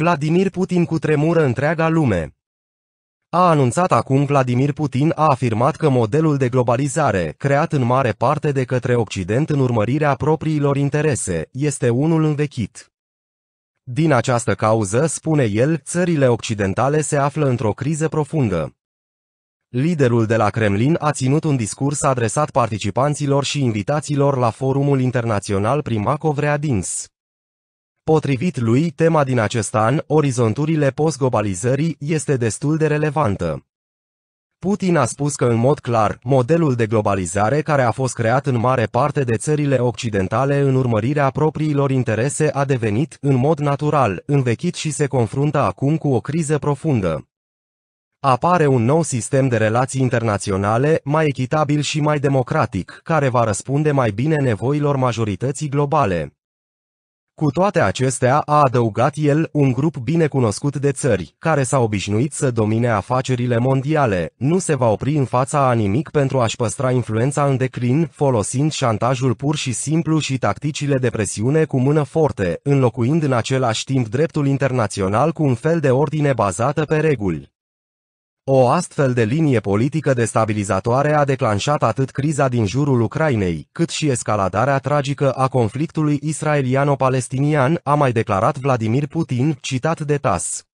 Vladimir Putin cu tremură întreaga lume. A anunțat acum Vladimir Putin a afirmat că modelul de globalizare, creat în mare parte de către Occident în urmărirea propriilor interese, este unul învechit. Din această cauză, spune el, țările occidentale se află într-o criză profundă. Liderul de la Kremlin a ținut un discurs adresat participanților și invitaților la Forumul Internațional Primacov Readins. Potrivit lui, tema din acest an, orizonturile post-globalizării, este destul de relevantă. Putin a spus că în mod clar, modelul de globalizare care a fost creat în mare parte de țările occidentale în urmărirea propriilor interese a devenit, în mod natural, învechit și se confruntă acum cu o criză profundă. Apare un nou sistem de relații internaționale, mai echitabil și mai democratic, care va răspunde mai bine nevoilor majorității globale. Cu toate acestea a adăugat el un grup bine cunoscut de țări, care s-a obișnuit să domine afacerile mondiale, nu se va opri în fața a nimic pentru a-și păstra influența în declin, folosind șantajul pur și simplu și tacticile de presiune cu mână forte, înlocuind în același timp dreptul internațional cu un fel de ordine bazată pe reguli. O astfel de linie politică destabilizatoare a declanșat atât criza din jurul Ucrainei, cât și escaladarea tragică a conflictului israeliano-palestinian, a mai declarat Vladimir Putin, citat de TAS.